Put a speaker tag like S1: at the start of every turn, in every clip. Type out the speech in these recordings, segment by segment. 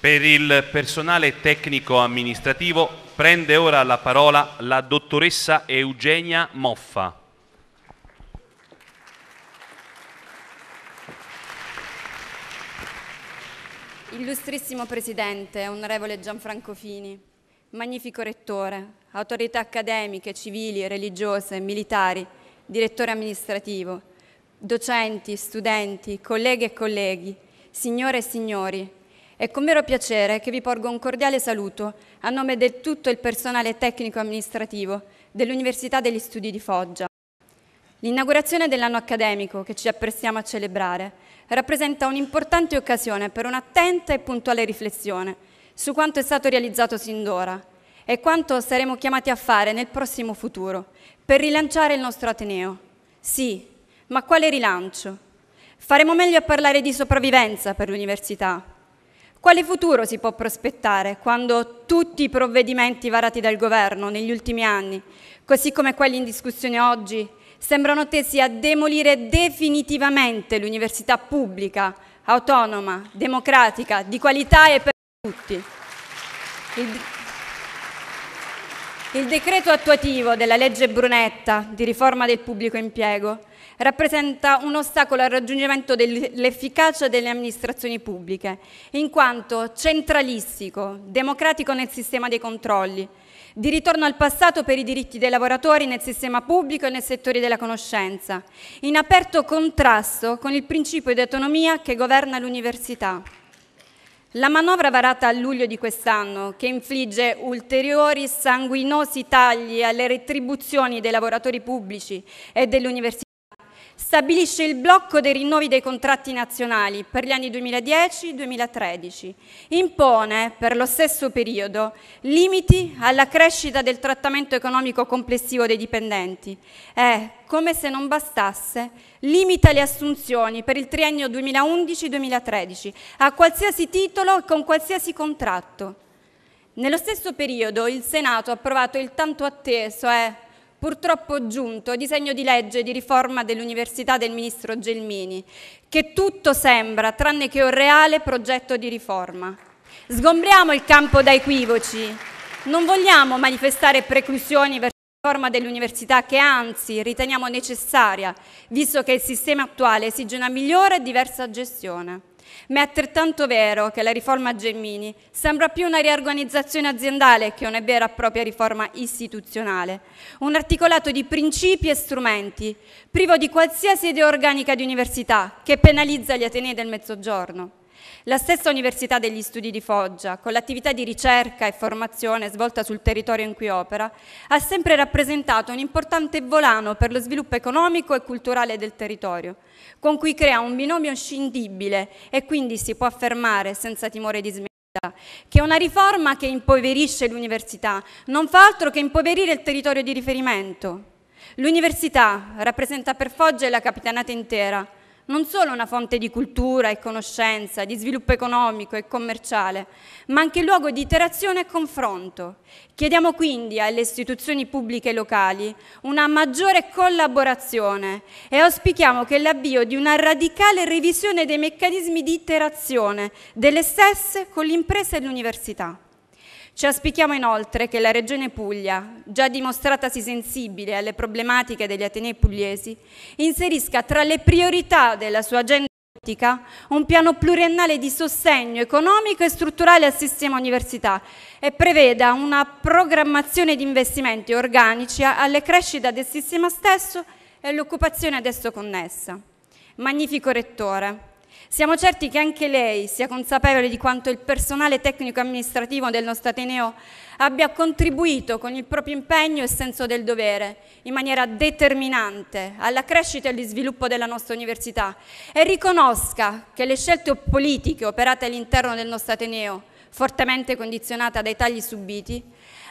S1: Per il personale tecnico-amministrativo prende ora la parola la dottoressa Eugenia Moffa. Illustrissimo Presidente, onorevole Gianfranco Fini, magnifico Rettore, autorità accademiche, civili, religiose, militari, direttore amministrativo, docenti, studenti, colleghe e colleghi, signore e signori, è con vero piacere che vi porgo un cordiale saluto a nome di tutto il personale tecnico-amministrativo dell'Università degli Studi di Foggia. L'inaugurazione dell'anno accademico che ci apprestiamo a celebrare rappresenta un'importante occasione per un'attenta e puntuale riflessione su quanto è stato realizzato sin d'ora e quanto saremo chiamati a fare nel prossimo futuro per rilanciare il nostro Ateneo. Sì, ma quale rilancio? Faremo meglio a parlare di sopravvivenza per l'università quale futuro si può prospettare quando tutti i provvedimenti varati dal governo negli ultimi anni, così come quelli in discussione oggi, sembrano tesi a demolire definitivamente l'università pubblica, autonoma, democratica, di qualità e per tutti? Il... Il decreto attuativo della legge Brunetta di riforma del pubblico impiego rappresenta un ostacolo al raggiungimento dell'efficacia delle amministrazioni pubbliche, in quanto centralistico, democratico nel sistema dei controlli, di ritorno al passato per i diritti dei lavoratori nel sistema pubblico e nei settori della conoscenza, in aperto contrasto con il principio di autonomia che governa l'università. La manovra varata a luglio di quest'anno, che infligge ulteriori sanguinosi tagli alle retribuzioni dei lavoratori pubblici e dell'università, stabilisce il blocco dei rinnovi dei contratti nazionali per gli anni 2010-2013, impone per lo stesso periodo limiti alla crescita del trattamento economico complessivo dei dipendenti e, come se non bastasse, limita le assunzioni per il triennio 2011-2013 a qualsiasi titolo e con qualsiasi contratto. Nello stesso periodo il Senato ha approvato il tanto atteso e purtroppo giunto disegno di legge di riforma dell'Università del Ministro Gelmini, che tutto sembra tranne che un reale progetto di riforma. Sgombriamo il campo da equivoci, non vogliamo manifestare preclusioni verso la riforma dell'università che anzi riteniamo necessaria, visto che il sistema attuale esige una migliore e diversa gestione. Ma è altrettanto vero che la riforma Gemmini sembra più una riorganizzazione aziendale che una vera e propria riforma istituzionale, un articolato di principi e strumenti, privo di qualsiasi idea organica di università che penalizza gli Atenei del Mezzogiorno. La stessa Università degli Studi di Foggia, con l'attività di ricerca e formazione svolta sul territorio in cui opera, ha sempre rappresentato un importante volano per lo sviluppo economico e culturale del territorio, con cui crea un binomio scindibile e quindi si può affermare senza timore di smettere che una riforma che impoverisce l'università, non fa altro che impoverire il territorio di riferimento. L'università rappresenta per Foggia la capitanata intera non solo una fonte di cultura e conoscenza, di sviluppo economico e commerciale, ma anche luogo di interazione e confronto. Chiediamo quindi alle istituzioni pubbliche locali una maggiore collaborazione e auspichiamo che l'avvio di una radicale revisione dei meccanismi di interazione delle stesse con l'impresa e l'università. Ci auspichiamo inoltre che la Regione Puglia, già dimostratasi sensibile alle problematiche degli Atenei pugliesi, inserisca tra le priorità della sua agenda politica un piano pluriennale di sostegno economico e strutturale al sistema università e preveda una programmazione di investimenti organici alle crescite del sistema stesso e all'occupazione ad esso connessa. Magnifico Rettore, siamo certi che anche lei sia consapevole di quanto il personale tecnico-amministrativo del nostro Ateneo abbia contribuito con il proprio impegno e senso del dovere in maniera determinante alla crescita e allo sviluppo della nostra università e riconosca che le scelte politiche operate all'interno del nostro Ateneo, fortemente condizionate dai tagli subiti,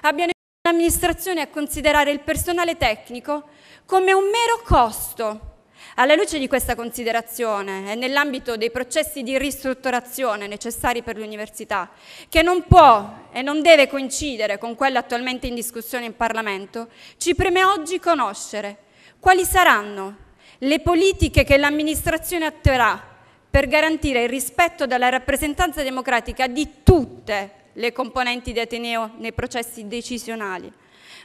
S1: abbiano l'amministrazione a considerare il personale tecnico come un mero costo alla luce di questa considerazione e nell'ambito dei processi di ristrutturazione necessari per l'università, che non può e non deve coincidere con quella attualmente in discussione in Parlamento, ci preme oggi conoscere quali saranno le politiche che l'amministrazione atterrà per garantire il rispetto della rappresentanza democratica di tutte le componenti di Ateneo nei processi decisionali,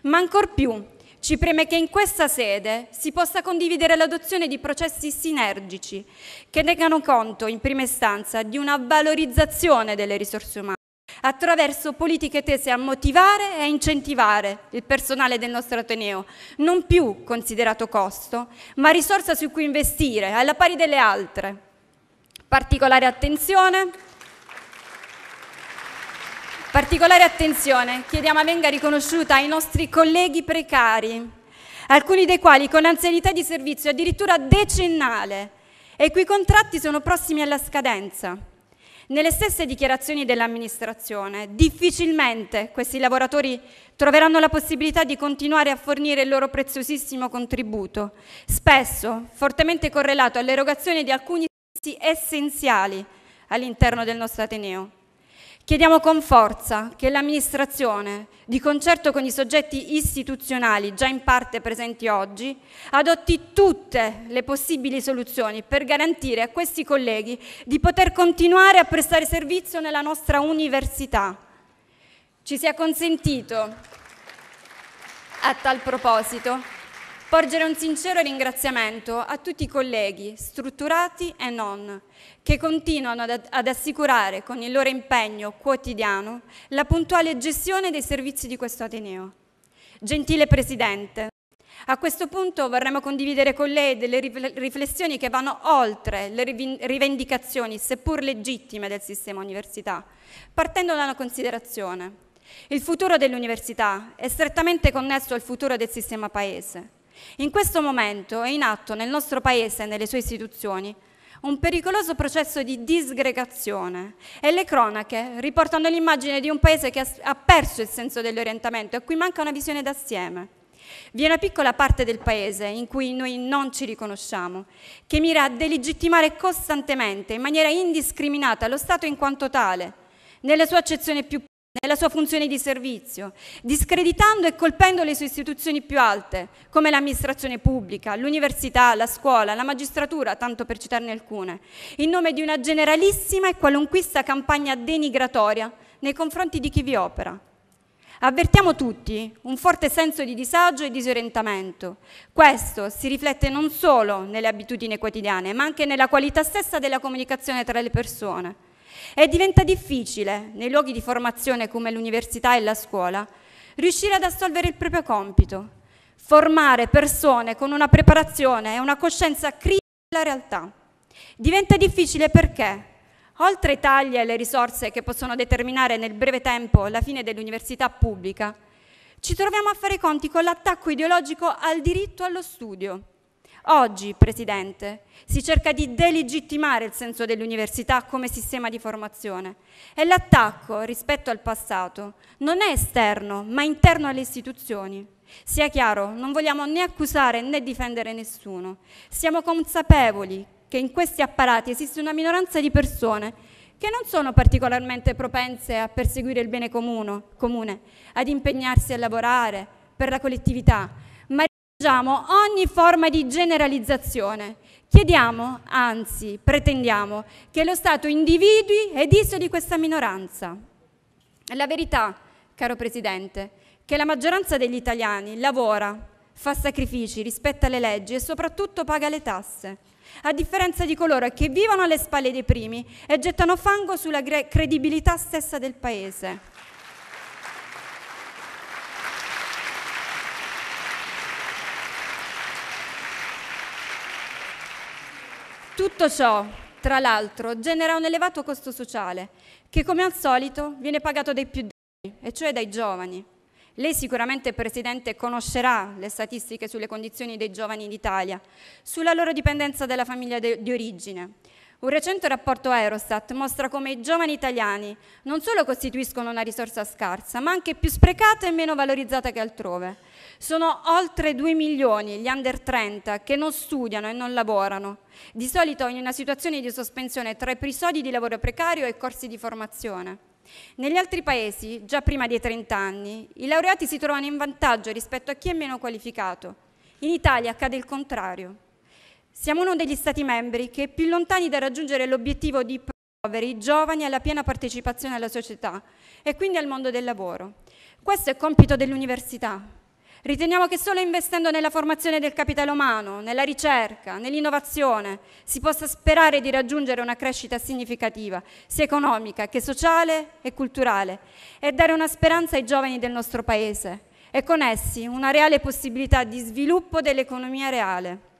S1: ma ancor più ci preme che in questa sede si possa condividere l'adozione di processi sinergici che tengano conto, in prima istanza, di una valorizzazione delle risorse umane attraverso politiche tese a motivare e a incentivare il personale del nostro Ateneo, non più considerato costo, ma risorsa su cui investire, alla pari delle altre. Particolare attenzione Particolare attenzione chiediamo venga riconosciuta ai nostri colleghi precari, alcuni dei quali con anzianità di servizio addirittura decennale e i cui contratti sono prossimi alla scadenza. Nelle stesse dichiarazioni dell'amministrazione, difficilmente questi lavoratori troveranno la possibilità di continuare a fornire il loro preziosissimo contributo, spesso fortemente correlato all'erogazione di alcuni servizi essenziali all'interno del nostro Ateneo. Chiediamo con forza che l'amministrazione, di concerto con i soggetti istituzionali già in parte presenti oggi, adotti tutte le possibili soluzioni per garantire a questi colleghi di poter continuare a prestare servizio nella nostra università. Ci sia consentito a tal proposito porgere un sincero ringraziamento a tutti i colleghi, strutturati e non, che continuano ad, assicurare con il loro impegno quotidiano la puntuale gestione dei servizi di questo Ateneo. Gentile Presidente, a questo punto vorremmo condividere con lei delle riflessioni che vanno oltre le rivendicazioni, seppur legittime, del sistema università, partendo da una considerazione. Il futuro dell'università è strettamente connesso al futuro del sistema paese. In questo momento è in atto nel nostro Paese e nelle sue istituzioni un pericoloso processo di disgregazione e le cronache riportano l'immagine di un paese che ha perso il senso dell'orientamento e a cui manca una visione d'assieme. Vi è una piccola parte del paese in cui noi non ci riconosciamo, che mira a delegittimare costantemente, in maniera indiscriminata, lo Stato in quanto tale, nella sua accezione più nella sua funzione di servizio, discreditando e colpendo le sue istituzioni più alte, come l'amministrazione pubblica, l'università, la scuola, la magistratura, tanto per citarne alcune, in nome di una generalissima e qualunquista campagna denigratoria nei confronti di chi vi opera. Avvertiamo tutti un forte senso di disagio e disorientamento. Questo si riflette non solo nelle abitudini quotidiane, ma anche nella qualità stessa della comunicazione tra le persone. E diventa difficile, nei luoghi di formazione come l'università e la scuola, riuscire ad assolvere il proprio compito, formare persone con una preparazione e una coscienza critica della realtà. Diventa difficile perché, oltre ai tagli e alle risorse che possono determinare nel breve tempo la fine dell'università pubblica, ci troviamo a fare i conti con l'attacco ideologico al diritto allo studio Oggi, Presidente, si cerca di delegittimare il senso dell'università come sistema di formazione e l'attacco rispetto al passato non è esterno ma interno alle istituzioni. Sia chiaro, non vogliamo né accusare né difendere nessuno. Siamo consapevoli che in questi apparati esiste una minoranza di persone che non sono particolarmente propense a perseguire il bene comune, ad impegnarsi a lavorare per la collettività, Facciamo ogni forma di generalizzazione. Chiediamo, anzi pretendiamo, che lo Stato individui ed di questa minoranza. È la verità, caro Presidente, che la maggioranza degli italiani lavora, fa sacrifici, rispetta le leggi e soprattutto paga le tasse, a differenza di coloro che vivono alle spalle dei primi e gettano fango sulla credibilità stessa del Paese. Tutto ciò, tra l'altro, genera un elevato costo sociale che, come al solito, viene pagato dai più deboli, e cioè dai giovani. Lei sicuramente, Presidente, conoscerà le statistiche sulle condizioni dei giovani in Italia, sulla loro dipendenza dalla famiglia de- di origine, un recente rapporto Eurostat mostra come i giovani italiani non solo costituiscono una risorsa scarsa, ma anche più sprecata e meno valorizzata che altrove. Sono oltre 2 milioni gli under 30 che non studiano e non lavorano, di solito in una situazione di sospensione tra episodi di lavoro precario e corsi di formazione. Negli altri paesi, già prima dei 30 anni, i laureati si trovano in vantaggio rispetto a chi è meno qualificato. In Italia accade il contrario. Siamo uno degli Stati membri che è più lontani da raggiungere l'obiettivo di promuovere i giovani alla piena partecipazione alla società e quindi al mondo del lavoro. Questo è compito dell'università. Riteniamo che solo investendo nella formazione del capitale umano, nella ricerca, nell'innovazione, si possa sperare di raggiungere una crescita significativa, sia economica che sociale e culturale, e dare una speranza ai giovani del nostro Paese e con essi una reale possibilità di sviluppo dell'economia reale.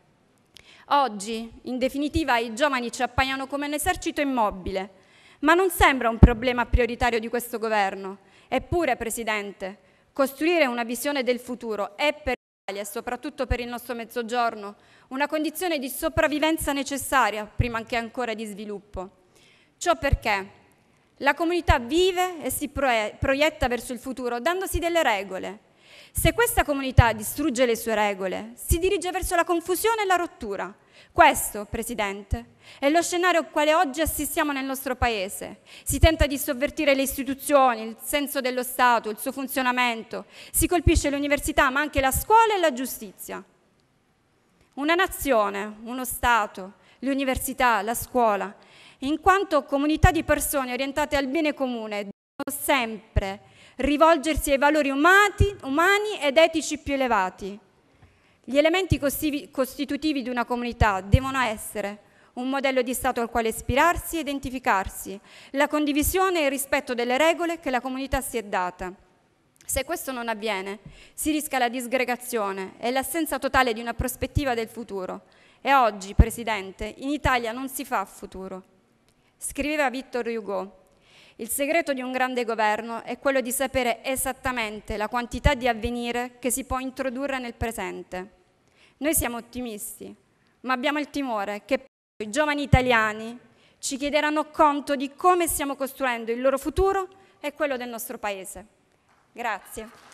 S1: Oggi, in definitiva, i giovani ci appaiono come un esercito immobile, ma non sembra un problema prioritario di questo governo. Eppure, Presidente, costruire una visione del futuro è per l'Italia e soprattutto per il nostro Mezzogiorno una condizione di sopravvivenza necessaria, prima che ancora di sviluppo. Ciò perché la comunità vive e si proietta verso il futuro dandosi delle regole. Se questa comunità distrugge le sue regole, si dirige verso la confusione e la rottura. Questo, Presidente, è lo scenario al quale oggi assistiamo nel nostro Paese. Si tenta di sovvertire le istituzioni, il senso dello Stato, il suo funzionamento, si colpisce l'università, ma anche la scuola e la giustizia. Una nazione, uno Stato, l'università, la scuola, in quanto comunità di persone orientate al bene comune, devono sempre rivolgersi ai valori umani, umani ed etici più elevati. Gli elementi costitutivi di una comunità devono essere un modello di Stato al quale ispirarsi e identificarsi, la condivisione e il rispetto delle regole che la comunità si è data. Se questo non avviene, si rischia la disgregazione e l'assenza totale di una prospettiva del futuro. E oggi, Presidente, in Italia non si fa futuro. Scriveva Victor Hugo, il segreto di un grande governo è quello di sapere esattamente la quantità di avvenire che si può introdurre nel presente. Noi siamo ottimisti, ma abbiamo il timore che i giovani italiani ci chiederanno conto di come stiamo costruendo il loro futuro e quello del nostro Paese. Grazie.